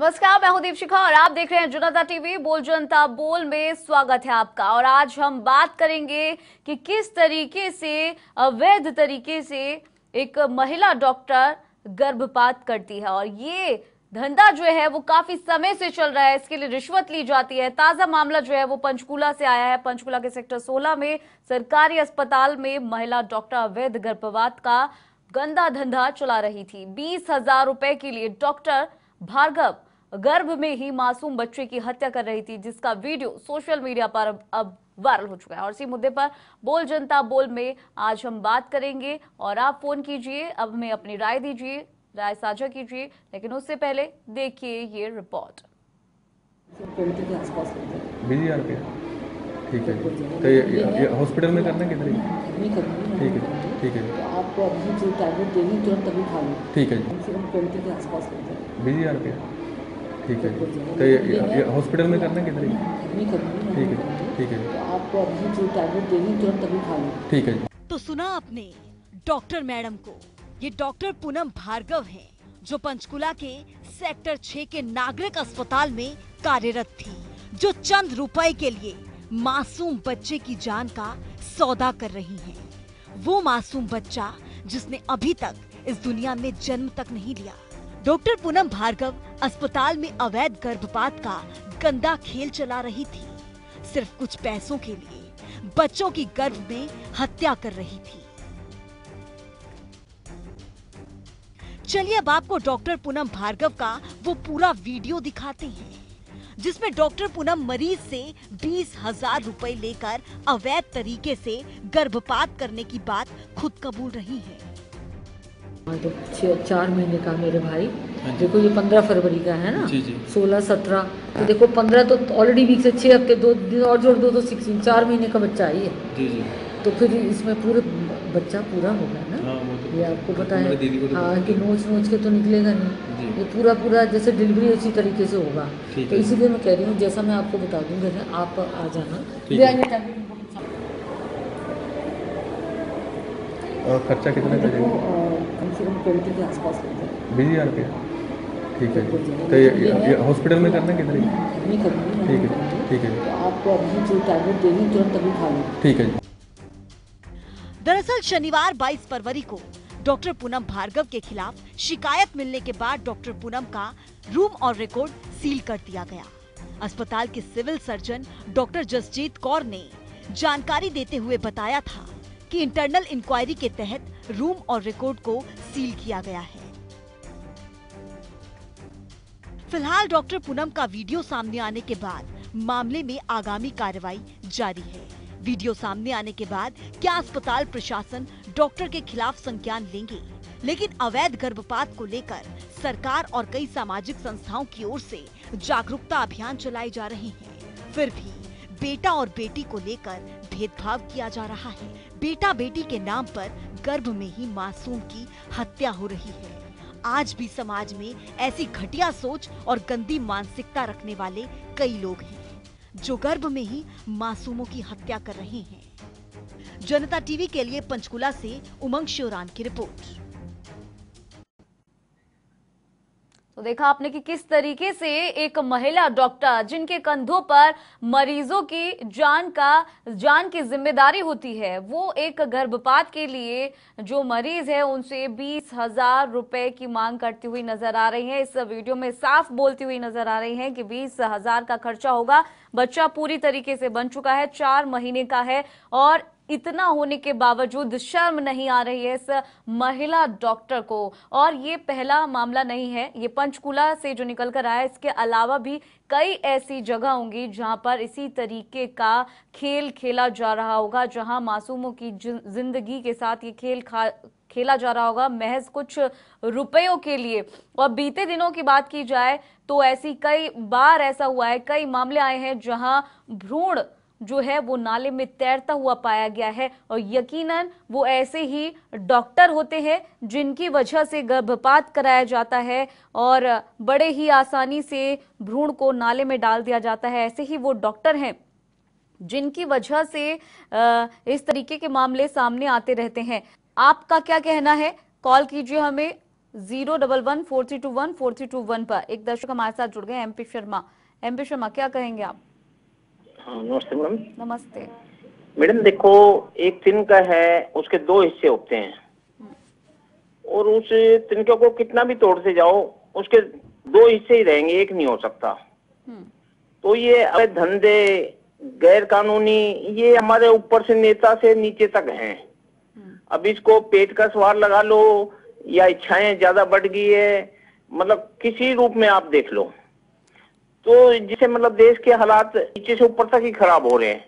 नमस्कार मैं हूं दीपशिखा और आप देख रहे हैं जनता टीवी बोल जनता बोल में स्वागत है आपका और आज हम बात करेंगे कि किस तरीके से अवैध तरीके से एक महिला डॉक्टर गर्भपात करती है और ये धंधा जो है वो काफी समय से चल रहा है इसके लिए रिश्वत ली जाती है ताजा मामला जो है वो पंचकूला से आया है पंचकूला के सेक्टर 16 में सरकारी अस्पताल में महिला डॉक्टर अवैध गर्भपात का गंदा धंधा चला रही थी बीस हजार रुपए के लिए डॉक्टर भार्गव गर्भ में ही मासूम बच्चे की हत्या कर रही थी जिसका वीडियो सोशल मीडिया पर अब वायरल हो चुका है और इसी मुद्दे पर बोल जनता बोल में आज हम बात करेंगे और आप फोन कीजिए अब हमें अपनी राय दीजिए राय साझा कीजिए लेकिन उससे पहले देखिए ये रिपोर्ट ठीक है तो हॉस्पिटल में करना ठीक है ठीक है तो आपको अभी जो टैबलेट देंगे तुरंत तभी खा लो ठीक है आर ठीक है तो ये हॉस्पिटल में करना कितने ठीक है ठीक है तो आपको अभी जो टैबलेट देनी तुरंत तभी खा लो ठीक है तो सुना आपने डॉक्टर मैडम को ये डॉक्टर पूनम भार्गव है जो पंचकुला के सेक्टर छह के नागरिक अस्पताल में कार्यरत थी जो चंद रुपए के लिए मासूम बच्चे की जान का सौदा कर रही हैं। वो मासूम बच्चा जिसने अभी तक इस दुनिया में जन्म तक नहीं लिया डॉक्टर पूनम भार्गव अस्पताल में अवैध गर्भपात का गंदा खेल चला रही थी सिर्फ कुछ पैसों के लिए बच्चों की गर्भ में हत्या कर रही थी चलिए अब आपको डॉक्टर पूनम भार्गव का वो पूरा वीडियो दिखाते हैं जिसमें डॉक्टर पूनम मरीज से बीस हजार रूपए लेकर अवैध तरीके से गर्भपात करने की बात खुद कबूल रही है हाँ, तो छः चार महीने का मेरे भाई हाँ देखो ये पंद्रह फरवरी का है ना सोलह सत्रह तो हाँ। देखो पंद्रह तो ऑलरेडी वीक से छः हफ्ते दो दिन और जोड़ दो तो सिक्सटीन चार महीने का बच्चा ही है तो फिर इसमें पूरे बच्चा पूरा होगा ना तो ये आपको पता है तो हाँ कि नोच नोच के तो निकलेगा नहीं ये पूरा पूरा जैसे डिलीवरी उसी तरीके से होगा तो इसीलिए मैं कह रही हूँ जैसा मैं आपको बता दूँगी आप आ जाना और खर्चा कितना ठीक है तो ये हॉस्पिटल में करना किधर ठीक है ठीक है तो आपको अभी जो टैबलेट देनी तुरंत अभी खा लो ठीक है दरअसल शनिवार 22 फरवरी को डॉक्टर पूनम भार्गव के खिलाफ शिकायत मिलने के बाद डॉक्टर पूनम का रूम और रिकॉर्ड सील कर दिया गया अस्पताल के civil surgeon doctor Jasjeet Kaur ने जानकारी देते हुए बताया था कि इंटरनल इंक्वायरी के तहत रूम और रिकॉर्ड को सील किया गया है फिलहाल डॉक्टर पूनम का वीडियो सामने आने के बाद मामले में आगामी कार्रवाई जारी है वीडियो सामने आने के बाद क्या अस्पताल प्रशासन डॉक्टर के खिलाफ संज्ञान लेंगे लेकिन अवैध गर्भपात को लेकर सरकार और कई सामाजिक संस्थाओं की ओर से जागरूकता अभियान चलाए जा रहे हैं फिर भी बेटा और बेटी को लेकर भेदभाव किया जा रहा है बेटा बेटी के नाम पर गर्भ में ही मासूम की हत्या हो रही है आज भी समाज में ऐसी घटिया सोच और गंदी मानसिकता रखने वाले कई लोग हैं जो गर्भ में ही मासूमों की हत्या कर रहे हैं जनता टीवी के लिए पंचकुला से उमंग श्योरान की रिपोर्ट तो देखा आपने कि किस तरीके से एक महिला डॉक्टर जिनके कंधों पर मरीजों की जान का जान की जिम्मेदारी होती है वो एक गर्भपात के लिए जो मरीज है उनसे बीस हजार रुपए की मांग करती हुई नजर आ रही है इस वीडियो में साफ बोलती हुई नजर आ रही है कि बीस हजार का खर्चा होगा बच्चा पूरी तरीके से बन चुका है चार महीने का है और इतना होने के बावजूद शर्म नहीं आ रही है इस महिला डॉक्टर को और ये पहला मामला नहीं है ये पंचकूला से जो निकल कर आया इसके अलावा भी कई ऐसी जगह होंगी जहां पर इसी तरीके का खेल खेला जा रहा होगा जहां मासूमों की जिंदगी के साथ ये खेल खा खेला जा रहा होगा महज कुछ रुपयों के लिए और बीते दिनों की बात की जाए तो ऐसी कई बार ऐसा हुआ है कई मामले आए हैं जहां भ्रूण जो है वो नाले में तैरता हुआ पाया गया है और यकीनन वो ऐसे ही डॉक्टर होते हैं जिनकी वजह से गर्भपात कराया जाता है और बड़े ही आसानी से भ्रूण को नाले में डाल दिया जाता है ऐसे ही वो डॉक्टर हैं जिनकी वजह से इस तरीके के मामले सामने आते रहते हैं आपका क्या कहना है कॉल कीजिए हमें zero double one four three two one four three two one पर एक दर्शक हमारे साथ जुड़ गए एमपी शर्मा एमपी शर्मा क्या कहेंगे आप हाँ, नमस्ते मैडम नमस्ते मैडम देखो एक तिन का है उसके दो हिस्से होते हैं और उस तिनके को कितना भी तोड़ से जाओ उसके दो हिस्से ही रहेंगे एक नहीं हो सकता हम्म। तो ये अवैध धंधे गैर कानूनी ये हमारे ऊपर से नेता से नीचे तक हैं हम्म। अब इसको पेट का सवार लगा लो या इच्छाएं ज्यादा बढ़ गई है मतलब किसी रूप में आप देख लो तो जिसे मतलब देश के हालात नीचे से ऊपर तक ही खराब हो रहे हैं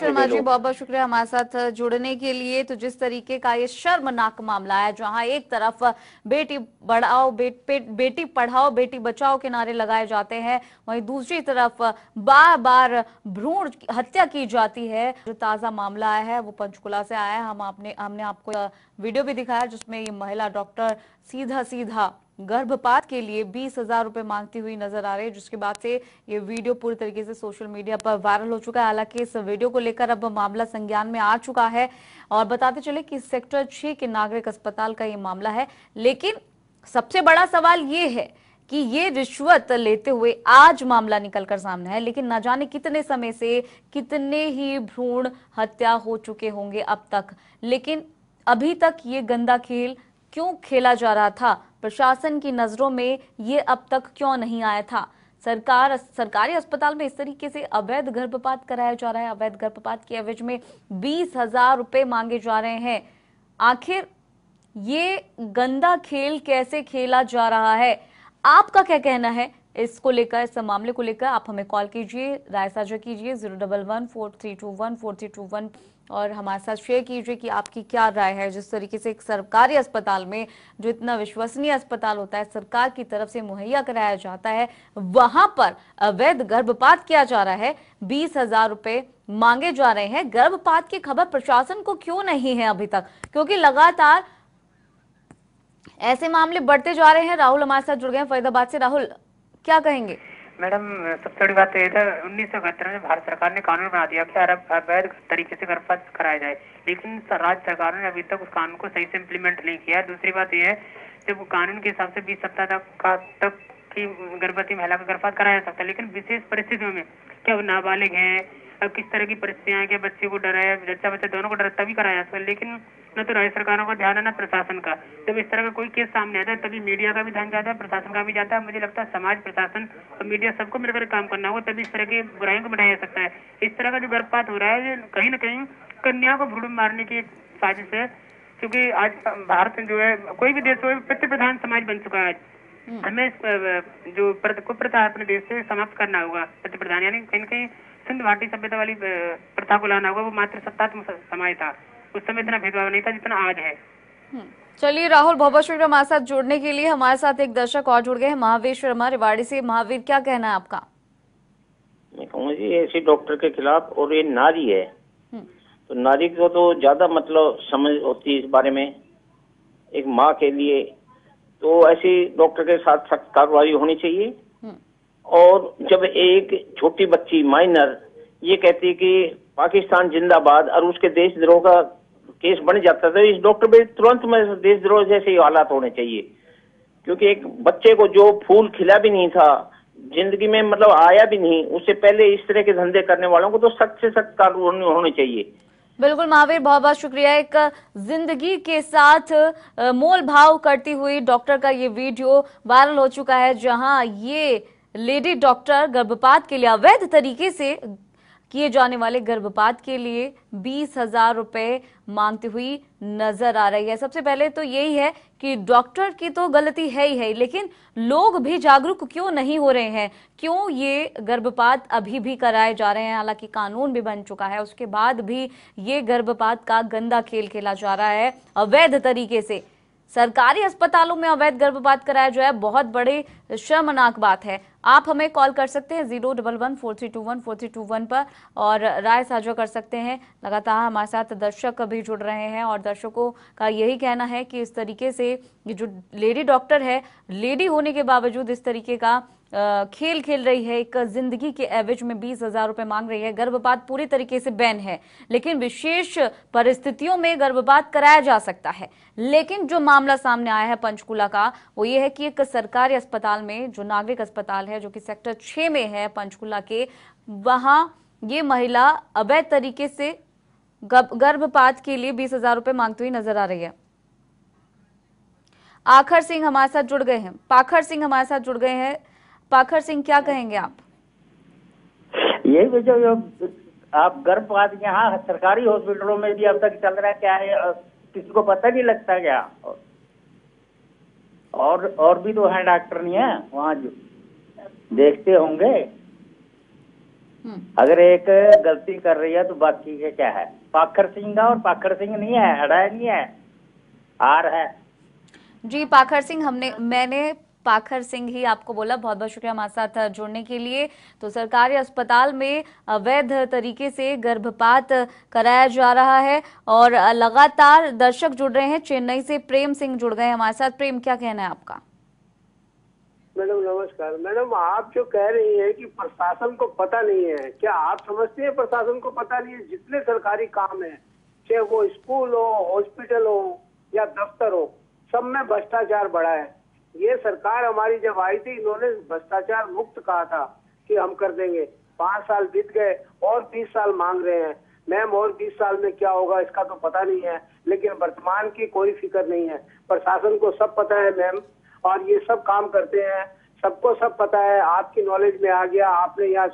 शर्मा जी बहुत बहुत शुक्रिया हमारे साथ जुड़ने के लिए तो जिस तरीके का ये शर्मनाक मामला है जहां एक तरफ बेटी बढ़ाओ बेट, बेट, बेटी पढ़ाओ बेटी बचाओ के नारे लगाए जाते हैं वहीं दूसरी तरफ बार बार भ्रूण हत्या की जाती है जो ताजा मामला आया है वो पंचकुला से आया है हम आपने हमने आपको वीडियो भी दिखाया जिसमें ये महिला डॉक्टर सीधा सीधा गर्भपात के लिए बीस हजार रुपए मांगती हुई नजर आ रही है जिसके बाद से ये वीडियो पूरी तरीके से सोशल मीडिया पर वायरल हो चुका है हालांकि इस वीडियो को लेकर अब मामला संज्ञान में आ चुका है और बताते चले कि सेक्टर छह के नागरिक अस्पताल का ये मामला है लेकिन सबसे बड़ा सवाल ये है कि ये रिश्वत लेते हुए आज मामला निकलकर सामने है लेकिन ना जाने कितने समय से कितने ही भ्रूण हत्या हो चुके होंगे अब तक लेकिन अभी तक ये गंदा खेल क्यों खेला जा रहा था प्रशासन की नज़रों में ये अब तक क्यों नहीं आया था सरकार सरकारी अस्पताल में इस तरीके से अवैध गर्भपात कराया जा रहा है अवैध गर्भपात की एवज में बीस हजार रुपए मांगे जा रहे हैं आखिर ये गंदा खेल कैसे खेला जा रहा है आपका क्या कहना है इसको लेकर इस मामले को लेकर आप हमें कॉल कीजिए राय साझा कीजिए zero double one four three two one four three two one और हमारे साथ शेयर कीजिए कि आपकी क्या राय है जिस तरीके से एक सरकारी अस्पताल में जो इतना विश्वसनीय अस्पताल होता है सरकार की तरफ से मुहैया कराया जाता है वहां पर अवैध गर्भपात किया जा रहा है बीस हजार रुपए मांगे जा रहे हैं गर्भपात की खबर प्रशासन को क्यों नहीं है अभी तक क्योंकि लगातार ऐसे मामले बढ़ते जा रहे हैं राहुल हमारे साथ जुड़ गए फरीदाबाद से राहुल क्या कहेंगे मैडम सबसे बड़ी बात तो यह था उन्नीस सौ इकहत्तर में भारत सरकार ने कानून बना दिया कि अरब अवैध तरीके से गर्भपात कराया जाए लेकिन राज्य सरकार ने अभी तक उस कानून को सही से इम्प्लीमेंट नहीं किया दूसरी बात यह है जब कानून के हिसाब से बीस सप्ताह तक का तक की गर्भवती महिला का गर्भपात कराया जा सकता है लेकिन विशेष परिस्थितियों में क्या वो नाबालिग है अब किस तरह की परिस्थितियाँ हैं क्या बच्चे को डराया जच्चा बच्चा दोनों को डर तभी कराया सर लेकिन न तो राज्य सरकारों का ध्यान है ना प्रशासन का जब इस तरह का कोई केस सामने आता है तभी मीडिया का भी ध्यान जाता है प्रशासन का भी जाता है मुझे लगता है समाज प्रशासन और मीडिया सबको मिलकर काम करना होगा तभी इस तरह की बुराइयों को बढ़ाया जा सकता है इस तरह का जो गर्भपात हो रहा है कहीं ना कहीं कन्या को भूड मारने की साजिश है क्योंकि आज भारत जो है कोई भी देश हो प्रधान समाज बन चुका है आज हम्म। हमें जो कुप्रथा अपने देश से समाप्त करना होगा पितृ प्रधान यानी कहीं ना कहीं सिंध भारतीय सभ्यता वाली प्रथा को लाना होगा वो मात्र सत्तात्मक समय था उस समय इतना भेदभाव नहीं था जितना आज है हम्म। चलिए राहुल बहुत शुक्रिया हमारे साथ जुड़ने के लिए हमारे साथ एक दर्शक और जुड़ गए हैं महावीर शर्मा रिवाड़ी से महावीर क्या कहना है आपका मैं कहूँगा जी ऐसे डॉक्टर के खिलाफ और ये नारी है हम्म। तो नारी को तो ज्यादा मतलब समझ होती है इस बारे में एक माँ के लिए तो ऐसी डॉक्टर के साथ सख्त कार्रवाई होनी चाहिए हम्म। और जब एक छोटी बच्ची माइनर ये कहती कि पाकिस्तान जिंदाबाद और उसके देशद्रोह का केस बन जाता था तो इस डॉक्टर पे तुरंत में देशद्रोह जैसे ही हालात होने चाहिए क्योंकि एक बच्चे को जो फूल खिला भी नहीं था जिंदगी में मतलब आया भी नहीं उससे पहले इस तरह के धंधे करने वालों को तो सख्त से सख्त कानून होने चाहिए बिल्कुल महावीर बहुत बहुत शुक्रिया एक जिंदगी के साथ मोल भाव करती हुई डॉक्टर का ये वीडियो वायरल हो चुका है जहां ये लेडी डॉक्टर गर्भपात के लिए अवैध तरीके से किए जाने वाले गर्भपात के लिए बीस हजार रुपए मांगती हुई नजर आ रही है सबसे पहले तो यही है कि डॉक्टर की तो गलती है ही है लेकिन लोग भी जागरूक क्यों नहीं हो रहे हैं क्यों ये गर्भपात अभी भी कराए जा रहे हैं हालांकि कानून भी बन चुका है उसके बाद भी ये गर्भपात का गंदा खेल खेला जा रहा है अवैध तरीके से सरकारी अस्पतालों में अवैध गर्भपात कराया जो है बहुत बड़े शर्मनाक बात है आप हमें कॉल कर सकते हैं zero double one four three two one four three two one पर और राय साझा कर सकते हैं लगातार हमारे साथ दर्शक भी जुड़ रहे हैं और दर्शकों का यही कहना है कि इस तरीके से जो लेडी डॉक्टर है लेडी होने के बावजूद इस तरीके का खेल खेल रही है एक जिंदगी के एवरेज में बीस हजार रुपए मांग रही है गर्भपात पूरी तरीके से बैन है लेकिन विशेष परिस्थितियों में गर्भपात कराया जा सकता है लेकिन जो मामला सामने आया है पंचकुला का वो ये है कि एक सरकारी अस्पताल में जो नागरिक अस्पताल है जो कि सेक्टर छह में है पंचकुला के वहां ये महिला अवैध तरीके से गर्भपात के लिए बीस हजार रुपए मांगती हुई नजर आ रही है आखर सिंह हमारे साथ जुड़ गए हैं पाखर सिंह हमारे साथ जुड़ गए हैं पाखर सिंह क्या कहेंगे आप यही तो जो आप गर्भपात यहाँ सरकारी हॉस्पिटलों में भी अब तक चल रहा क्या है किसी को पता नहीं लगता क्या और और भी तो है डॉक्टर नहीं है वहाँ जो देखते होंगे हम्म। अगर एक गलती कर रही है तो बाकी के क्या है पाखर सिंह का और पाखर सिंह नहीं है हड़ा नहीं है आर है जी पाखर सिंह हमने मैंने पाखर सिंह ही आपको बोला बहुत बहुत शुक्रिया हमारे साथ जुड़ने के लिए तो सरकारी अस्पताल में अवैध तरीके से गर्भपात कराया जा रहा है और लगातार दर्शक जुड़ रहे हैं चेन्नई से प्रेम सिंह जुड़ गए हमारे साथ प्रेम क्या कहना है आपका मैडम नमस्कार मैडम आप जो कह रही हैं कि प्रशासन को पता नहीं है क्या आप समझते हैं प्रशासन को पता नहीं है जितने सरकारी काम है चाहे वो स्कूल हो हॉस्पिटल हो या दफ्तर हो सब में भ्रष्टाचार बढ़ा है ये सरकार हमारी जब आई थी इन्होंने भ्रष्टाचार मुक्त कहा था कि हम कर देंगे पांच साल बीत गए और बीस साल मांग रहे हैं मैम और बीस साल में क्या होगा इसका तो पता नहीं है लेकिन वर्तमान की कोई फिक्र नहीं है प्रशासन को सब पता है मैम और ये सब काम करते हैं सबको सब पता है आपकी नॉलेज में आ गया आपने यहाँ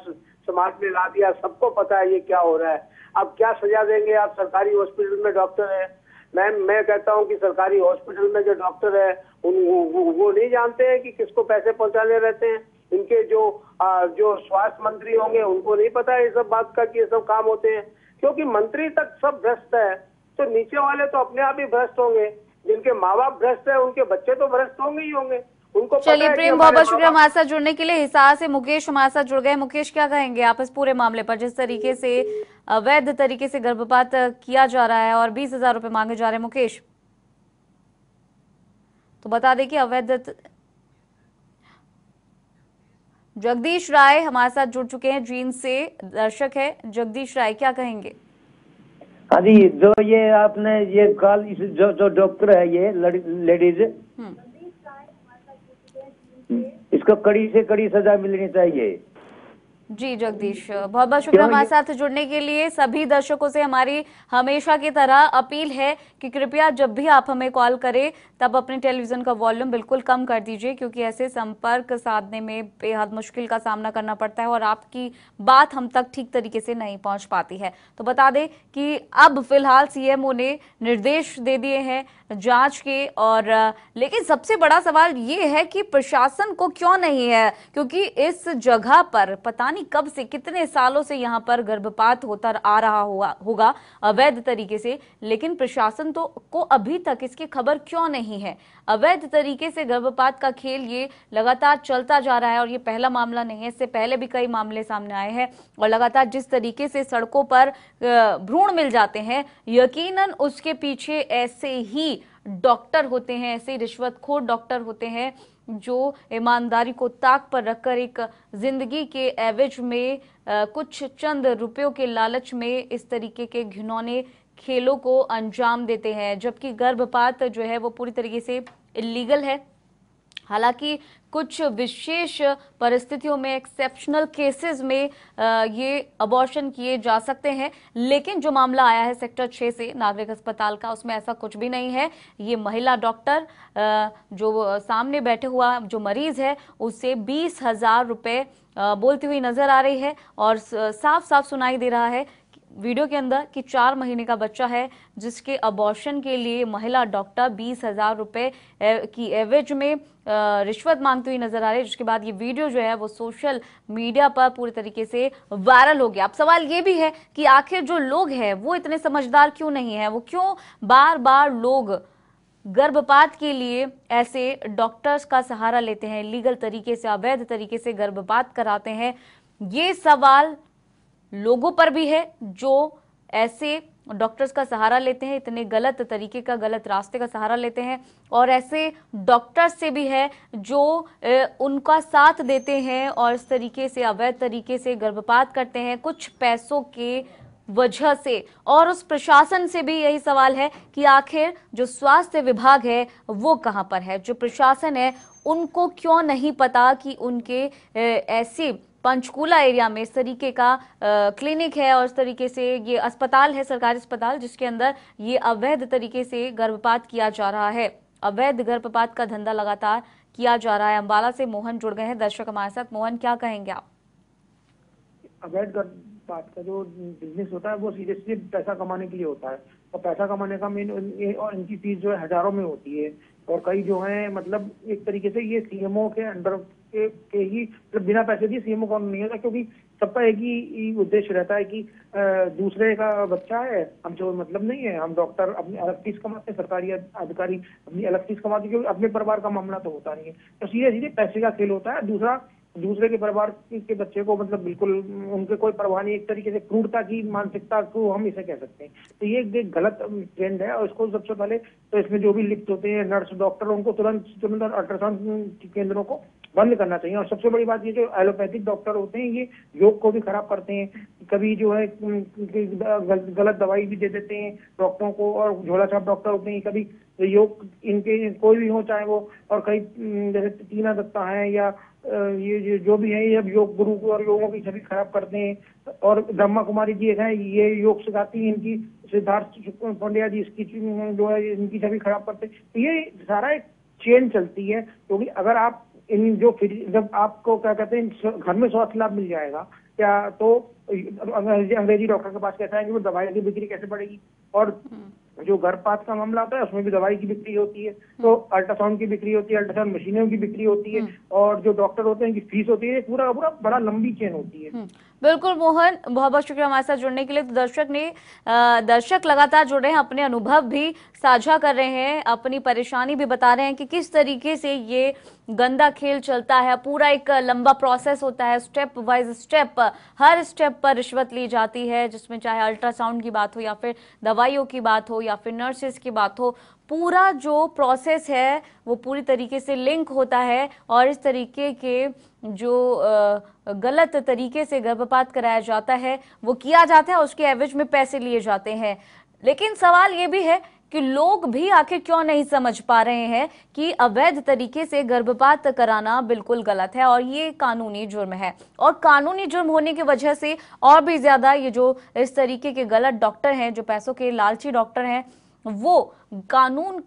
समाज में ला दिया सबको पता है ये क्या हो रहा है अब क्या सजा देंगे आप सरकारी हॉस्पिटल में डॉक्टर हैं मैम मैं कहता हूँ कि सरकारी हॉस्पिटल में जो डॉक्टर है उन वो, वो नहीं जानते हैं कि किसको पैसे पहुँचाने रहते हैं इनके जो आ, जो स्वास्थ्य मंत्री होंगे उनको नहीं पता है ये सब बात का कि ये सब काम होते हैं क्योंकि मंत्री तक सब भ्रष्ट है तो नीचे वाले तो अपने आप ही भ्रष्ट होंगे जिनके माँ बाप भ्रष्ट है उनके बच्चे तो भ्रष्ट होंगे ही होंगे चलिए प्रेम बहुत बहुत शुक्रिया हमारे साथ जुड़ने के लिए हिसार से मुकेश हमारे साथ जुड़ गए मुकेश क्या कहेंगे आप इस पूरे मामले पर जिस तरीके से अवैध तरीके से गर्भपात किया जा रहा है और बीस हजार रूपए मांगे जा रहे हैं मुकेश तो बता दें कि अवैध त... जगदीश राय हमारे साथ जुड़ चुके हैं जीन से दर्शक है जगदीश राय क्या कहेंगे हाँ जी जो ये आपने ये कॉल जो जो डॉक्टर है ये लेडीज इसको कड़ी से कड़ी सजा मिलनी चाहिए जी जगदीश बहुत बहुत शुक्रिया हमारे साथ जुड़ने के लिए सभी दर्शकों से हमारी हमेशा की तरह अपील है कि कृपया जब भी आप हमें कॉल करें तब अपने टेलीविजन का वॉल्यूम बिल्कुल कम कर दीजिए क्योंकि ऐसे संपर्क साधने में बेहद मुश्किल का सामना करना पड़ता है और आपकी बात हम तक ठीक तरीके से नहीं पहुंच पाती है तो बता दें कि अब फिलहाल सीएमओ ने निर्देश दे दिए हैं जांच के और लेकिन सबसे बड़ा सवाल ये है कि प्रशासन को क्यों नहीं है क्योंकि इस जगह पर पता नहीं नहीं कब से कितने सालों से यहाँ पर गर्भपात होता आ रहा होगा अवैध तरीके से लेकिन प्रशासन तो को अभी तक इसकी खबर क्यों नहीं है अवैध तरीके से गर्भपात का खेल ये लगातार चलता जा रहा है और ये पहला मामला नहीं है इससे पहले भी कई मामले सामने आए हैं और लगातार जिस तरीके से सड़कों पर भ्रूण मिल जाते हैं यकीनन उसके पीछे ऐसे ही डॉक्टर होते हैं ऐसे रिश्वतखोर डॉक्टर होते हैं जो ईमानदारी को ताक पर रखकर एक जिंदगी के एवज में कुछ चंद रुपयों के लालच में इस तरीके के घिनौने खेलों को अंजाम देते हैं जबकि गर्भपात जो है वो पूरी तरीके से इलीगल है हालांकि कुछ विशेष परिस्थितियों में एक्सेप्शनल केसेस में ये अबॉर्शन किए जा सकते हैं लेकिन जो मामला आया है सेक्टर 6 से नागरिक अस्पताल का उसमें ऐसा कुछ भी नहीं है ये महिला डॉक्टर जो सामने बैठे हुआ जो मरीज है उसे बीस हजार रुपये बोलती हुई नजर आ रही है और साफ साफ सुनाई दे रहा है वीडियो के अंदर कि चार महीने का बच्चा है जिसके अबॉर्शन के लिए महिला डॉक्टर बीस हजार रुपए की एवरेज में रिश्वत मांगती हुई नजर आ रही है जिसके बाद ये वीडियो जो है वो सोशल मीडिया पर पूरी तरीके से वायरल हो गया अब सवाल ये भी है कि आखिर जो लोग हैं वो इतने समझदार क्यों नहीं है वो क्यों बार बार लोग गर्भपात के लिए ऐसे डॉक्टर्स का सहारा लेते हैं लीगल तरीके से अवैध तरीके से गर्भपात कराते हैं ये सवाल लोगों पर भी है जो ऐसे डॉक्टर्स का सहारा लेते हैं इतने गलत तरीके का गलत रास्ते का सहारा लेते हैं और ऐसे डॉक्टर्स से भी है जो उनका साथ देते हैं और इस तरीके से अवैध तरीके से गर्भपात करते हैं कुछ पैसों के वजह से और उस प्रशासन से भी यही सवाल है कि आखिर जो स्वास्थ्य विभाग है वो कहाँ पर है जो प्रशासन है उनको क्यों नहीं पता कि उनके ऐसे पंचकूला एरिया में इस तरीके का क्लिनिक है और इस तरीके से ये अस्पताल है सरकारी अस्पताल जिसके अंदर ये अवैध तरीके से गर्भपात किया जा रहा है अवैध गर्भपात का धंधा लगातार किया जा रहा है अंबाला से मोहन जुड़ गए हैं दर्शक हमारे साथ मोहन क्या कहेंगे आप अवैध पार्ट का तो जो बिजनेस होता है वो सीधे सीधे पैसा कमाने के लिए होता है और पैसा कमाने का मेन और इनकी फीस जो है हजारों में होती है और कई जो है मतलब एक तरीके से ये सीएमओ के अंडर के, के ही मतलब बिना पैसे दिए सीएमओ कौन नहीं होता क्योंकि सबका एक ही उद्देश्य रहता है कि दूसरे का बच्चा है हम जो मतलब नहीं है हम डॉक्टर अपनी अलग फीस कमाते हैं सरकारी अधिकारी अपनी अलग फीस कमाते क्योंकि अपने परिवार का मामला तो होता नहीं है तो सीधे सीधे पैसे का खेल होता है दूसरा दूसरे के परिवार के बच्चे को मतलब बिल्कुल उनके कोई परवाह नहीं एक तरीके से क्रूरता की मानसिकता को हम इसे कह सकते हैं तो ये एक गलत ट्रेंड है और इसको सबसे पहले तो इसमें जो भी लिप्त होते हैं नर्स डॉक्टर उनको तुरंत तुरंत अल्ट्रासाउंड केंद्रों को बंद करना चाहिए और सबसे बड़ी बात ये जो एलोपैथिक डॉक्टर होते हैं ये योग को भी खराब करते हैं कभी जो है गलत दवाई भी दे देते हैं डॉक्टरों को और झोला छाप डॉक्टर होते हैं कभी योग इनके कोई भी हो चाहे वो और कई जैसे टीना दत्ता है या ये जो भी है ये अब योग गुरु को और लोगों की छवि खराब करते हैं और ब्रह्मा कुमारी जी है ये योग सिखाती है इनकी सिद्धार्थ पांड्या जी इसकी जो है इनकी छवि खराब करते हैं तो ये सारा एक चेन चलती है क्योंकि तो अगर आप इन जो फिर जब आपको क्या कहते हैं घर में स्वास्थ्य लाभ मिल जाएगा क्या तो अंग्रेजी डॉक्टर के पास कहता है कि वो दवाई की बिक्री कैसे बढ़ेगी और हम्म। जो गर्भपात का मामला होता है उसमें भी दवाई की बिक्री होती है तो हम्म। अल्ट्रासाउंड की बिक्री होती है अल्ट्रासाउंड मशीनों की बिक्री होती है हम्म। और जो डॉक्टर होते हैं इनकी फीस होती है पूरा पूरा बड़ा लंबी चेन होती है बिल्कुल मोहन बहुत बहुत शुक्रिया हमारे साथ जुड़ने के लिए तो दर्शक ने दर्शक लगातार जुड़ रहे हैं अपने अनुभव भी साझा कर रहे हैं अपनी परेशानी भी बता रहे हैं कि किस तरीके से ये गंदा खेल चलता है पूरा एक लंबा प्रोसेस होता है स्टेप वाइज स्टेप हर स्टेप पर रिश्वत ली जाती है जिसमें चाहे अल्ट्रासाउंड की बात हो या फिर दवाइयों की बात हो या फिर नर्सेस की बात हो पूरा जो प्रोसेस है वो पूरी तरीके से लिंक होता है और इस तरीके के जो गलत तरीके से गर्भपात कराया जाता है वो किया जाता है उसके एवज में पैसे लिए जाते हैं लेकिन सवाल ये भी है कि लोग भी आखिर क्यों नहीं समझ पा रहे हैं कि अवैध तरीके से गर्भपात कराना बिल्कुल गलत है और ये कानूनी जुर्म है और कानूनी जुर्म होने की वजह से और भी ज्यादा ये जो इस तरीके के गलत डॉक्टर हैं जो पैसों के लालची डॉक्टर हैं वो कानून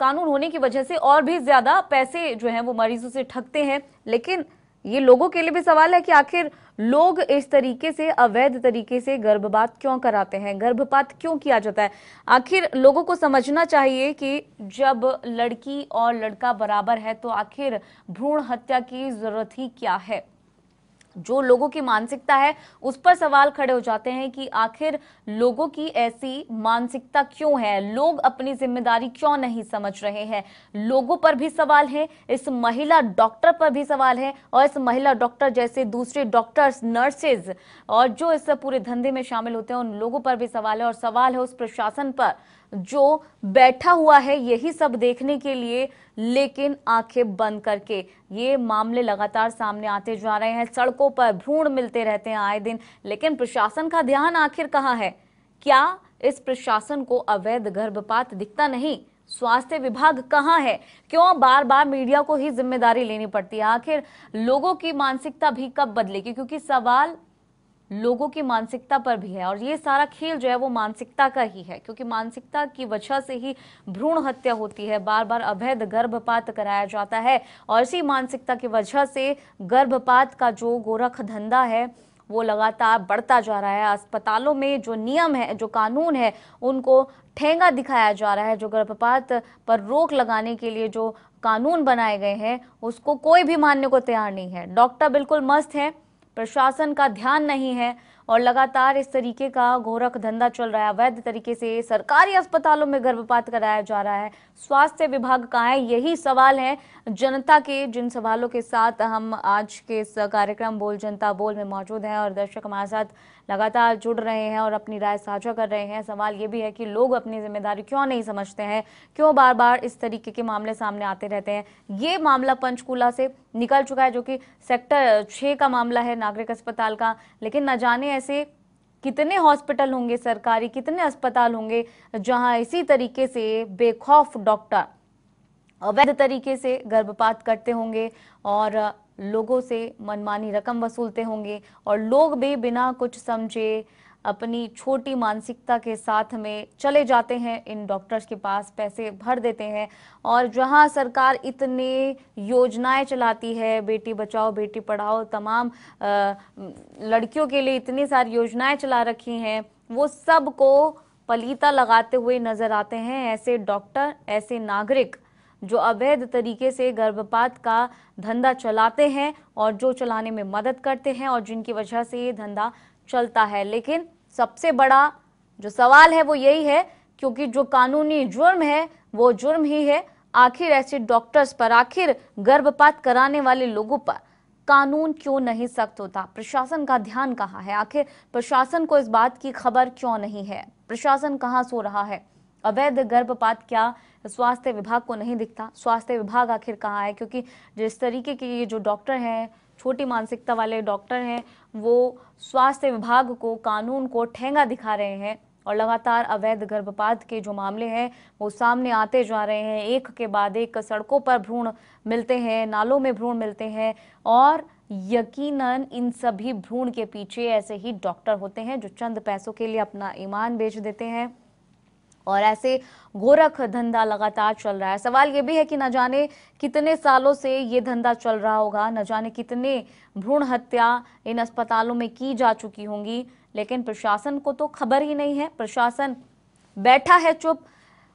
कानून होने की वजह से और भी ज्यादा पैसे जो है वो मरीजों से ठगते हैं लेकिन ये लोगों के लिए भी सवाल है कि आखिर लोग इस तरीके से अवैध तरीके से गर्भपात क्यों कराते हैं गर्भपात क्यों किया जाता है आखिर लोगों को समझना चाहिए कि जब लड़की और लड़का बराबर है तो आखिर भ्रूण हत्या की जरूरत ही क्या है जो लोगों की मानसिकता है उस पर सवाल खड़े हो जाते हैं कि आखिर लोगों की ऐसी मानसिकता क्यों है लोग अपनी जिम्मेदारी क्यों नहीं समझ रहे हैं लोगों पर भी सवाल है इस महिला डॉक्टर पर भी सवाल है और इस महिला डॉक्टर जैसे दूसरे डॉक्टर्स नर्सेज और जो इस पूरे धंधे में शामिल होते हैं उन लोगों पर भी सवाल है और सवाल है उस प्रशासन पर जो बैठा हुआ है यही सब देखने के लिए लेकिन आंखें बंद करके ये मामले लगातार सामने आते जा रहे हैं सड़कों पर भ्रूण मिलते रहते हैं आए दिन लेकिन प्रशासन का ध्यान आखिर कहाँ है क्या इस प्रशासन को अवैध गर्भपात दिखता नहीं स्वास्थ्य विभाग कहाँ है क्यों बार बार मीडिया को ही जिम्मेदारी लेनी पड़ती है आखिर लोगों की मानसिकता भी कब बदलेगी क्योंकि सवाल लोगों की मानसिकता पर भी है और ये सारा खेल जो है वो मानसिकता का ही है क्योंकि मानसिकता की वजह से ही भ्रूण हत्या होती है बार बार अवैध गर्भपात कराया जाता है और इसी मानसिकता की वजह से गर्भपात का जो गोरख धंधा है वो लगातार बढ़ता जा रहा है अस्पतालों में जो नियम है जो कानून है उनको ठेंगा दिखाया जा रहा है जो गर्भपात पर रोक लगाने के लिए जो कानून बनाए गए हैं उसको कोई भी मानने को तैयार नहीं है डॉक्टर बिल्कुल मस्त हैं प्रशासन का ध्यान नहीं है और लगातार इस तरीके का गोरख धंधा चल रहा है अवैध तरीके से सरकारी अस्पतालों में गर्भपात कराया जा रहा है स्वास्थ्य विभाग का है यही सवाल है जनता के जिन सवालों के साथ हम आज के इस कार्यक्रम बोल जनता बोल में मौजूद हैं और दर्शक हमारे साथ लगातार जुड़ रहे हैं और अपनी राय साझा कर रहे हैं सवाल ये भी है कि लोग अपनी जिम्मेदारी क्यों नहीं समझते हैं क्यों बार बार इस तरीके के मामले सामने आते रहते हैं ये मामला पंचकूला से निकल चुका है जो कि सेक्टर छः का मामला है नागरिक अस्पताल का लेकिन न जाने ऐसे कितने हॉस्पिटल होंगे सरकारी कितने अस्पताल होंगे जहां इसी तरीके से बेखौफ डॉक्टर अवैध तरीके से गर्भपात करते होंगे और लोगों से मनमानी रकम वसूलते होंगे और लोग भी बिना कुछ समझे अपनी छोटी मानसिकता के साथ में चले जाते हैं इन डॉक्टर्स के पास पैसे भर देते हैं और जहां सरकार इतने योजनाएं चलाती है बेटी बचाओ बेटी पढ़ाओ तमाम लड़कियों के लिए इतनी सारी योजनाएं चला रखी हैं वो सबको पलीता लगाते हुए नजर आते हैं ऐसे डॉक्टर ऐसे नागरिक जो अवैध तरीके से गर्भपात का धंधा चलाते हैं और जो चलाने में मदद करते हैं और जिनकी वजह से ये धंधा चलता है लेकिन सबसे बड़ा जो सवाल है वो यही है क्योंकि जो कानूनी जुर्म है वो जुर्म ही है आखिर ऐसे डॉक्टर्स पर आखिर गर्भपात कराने वाले लोगों पर कानून क्यों नहीं सख्त होता प्रशासन का ध्यान कहाँ है आखिर प्रशासन को इस बात की खबर क्यों नहीं है प्रशासन कहाँ सो रहा है अवैध गर्भपात क्या स्वास्थ्य विभाग को नहीं दिखता स्वास्थ्य विभाग आखिर कहाँ है क्योंकि जिस तरीके के ये जो डॉक्टर हैं छोटी मानसिकता वाले डॉक्टर हैं वो स्वास्थ्य विभाग को कानून को ठेंगा दिखा रहे हैं और लगातार अवैध गर्भपात के जो मामले हैं वो सामने आते जा रहे हैं एक के बाद एक सड़कों पर भ्रूण मिलते हैं नालों में भ्रूण मिलते हैं और यकीनन इन सभी भ्रूण के पीछे ऐसे ही डॉक्टर होते हैं जो चंद पैसों के लिए अपना ईमान बेच देते हैं और ऐसे गोरख धंधा लगातार चल रहा है सवाल ये भी है कि न जाने कितने सालों से ये धंधा चल रहा होगा न जाने कितने भ्रूण हत्या इन अस्पतालों में की जा चुकी होंगी लेकिन प्रशासन को तो खबर ही नहीं है प्रशासन बैठा है चुप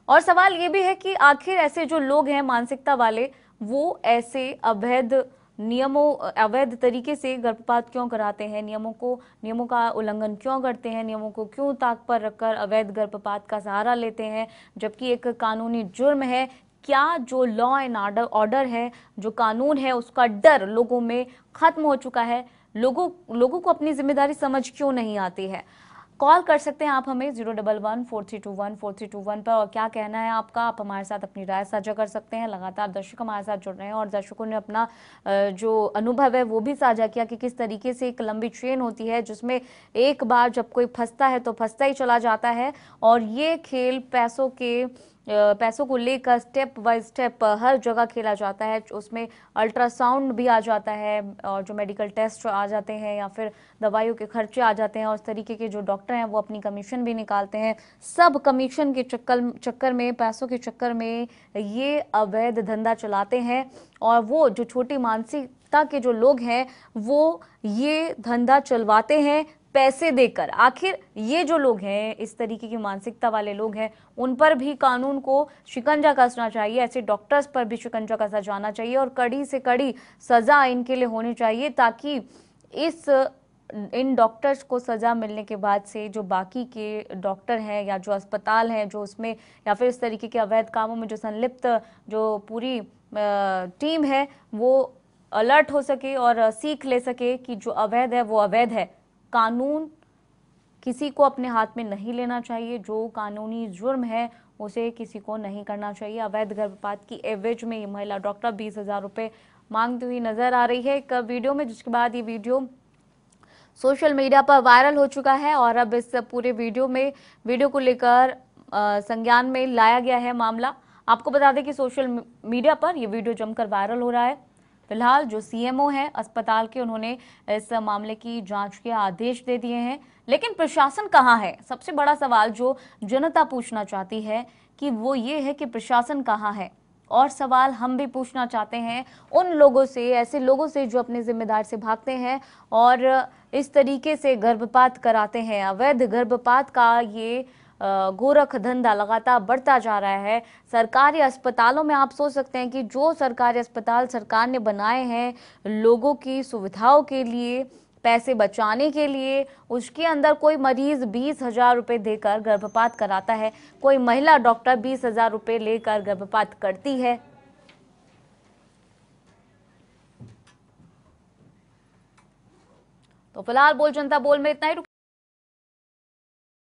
और सवाल ये भी है कि आखिर ऐसे जो लोग हैं मानसिकता वाले वो ऐसे अवैध नियमों अवैध तरीके से गर्भपात क्यों कराते हैं नियमों को नियमों का उल्लंघन क्यों करते हैं नियमों को क्यों ताक पर रखकर अवैध गर्भपात का सहारा लेते हैं जबकि एक कानूनी जुर्म है क्या जो लॉ एंड ऑर्डर ऑर्डर है जो कानून है उसका डर लोगों में खत्म हो चुका है लोगों लोगों को अपनी जिम्मेदारी समझ क्यों नहीं आती है कॉल कर सकते हैं आप हमें zero double one four three two one four three two one पर और क्या कहना है आपका आप हमारे साथ अपनी राय साझा कर सकते हैं लगातार दर्शक हमारे साथ जुड़ रहे हैं और दर्शकों ने अपना जो अनुभव है वो भी साझा किया कि किस तरीके से एक लंबी ट्रेन होती है जिसमें एक बार जब कोई फंसता है तो फंसता ही चला जाता है और ये खेल पैसों के पैसों को लेकर स्टेप बाय स्टेप हर जगह खेला जाता है उसमें अल्ट्रासाउंड भी आ जाता है और जो मेडिकल टेस्ट आ जाते हैं या फिर दवाइयों के खर्चे आ जाते हैं और उस तरीके के जो डॉक्टर हैं वो अपनी कमीशन भी निकालते हैं सब कमीशन के चक्कर चक्कर में पैसों के चक्कर में ये अवैध धंधा चलाते हैं और वो जो छोटी मानसिकता के जो लोग हैं वो ये धंधा चलवाते हैं पैसे देकर आखिर ये जो लोग हैं इस तरीके की मानसिकता वाले लोग हैं उन पर भी कानून को शिकंजा कसना चाहिए ऐसे डॉक्टर्स पर भी शिकंजा कसा जाना चाहिए और कड़ी से कड़ी सज़ा इनके लिए होनी चाहिए ताकि इस इन डॉक्टर्स को सज़ा मिलने के बाद से जो बाकी के डॉक्टर हैं या जो अस्पताल हैं जो उसमें या फिर इस तरीके के अवैध कामों में जो संलिप्त जो पूरी टीम है वो अलर्ट हो सके और सीख ले सके कि जो अवैध है वो अवैध है कानून किसी को अपने हाथ में नहीं लेना चाहिए जो कानूनी जुर्म है उसे किसी को नहीं करना चाहिए अवैध गर्भपात की एवरेज में ये महिला डॉक्टर बीस हज़ार रुपये मांगती हुई नजर आ रही है एक वीडियो में जिसके बाद ये वीडियो सोशल मीडिया पर वायरल हो चुका है और अब इस पूरे वीडियो में वीडियो को लेकर संज्ञान में लाया गया है मामला आपको बता दें कि सोशल मीडिया पर यह वीडियो जमकर वायरल हो रहा है फिलहाल जो सीएमओ है अस्पताल के उन्होंने इस मामले की जांच के आदेश दे दिए हैं लेकिन प्रशासन कहाँ है सबसे बड़ा सवाल जो जनता पूछना चाहती है कि वो ये है कि प्रशासन कहाँ है और सवाल हम भी पूछना चाहते हैं उन लोगों से ऐसे लोगों से जो अपने जिम्मेदार से भागते हैं और इस तरीके से गर्भपात कराते हैं अवैध गर्भपात का ये गोरख धंधा लगातार बढ़ता जा रहा है सरकारी अस्पतालों में आप सोच सकते हैं कि जो सरकारी अस्पताल सरकार ने बनाए हैं लोगों की सुविधाओं के लिए पैसे बचाने के लिए उसके अंदर कोई मरीज बीस हजार रुपये देकर गर्भपात कराता है कोई महिला डॉक्टर बीस हजार रुपये लेकर गर्भपात करती है तो फिलहाल बोल जनता बोल में इतना ही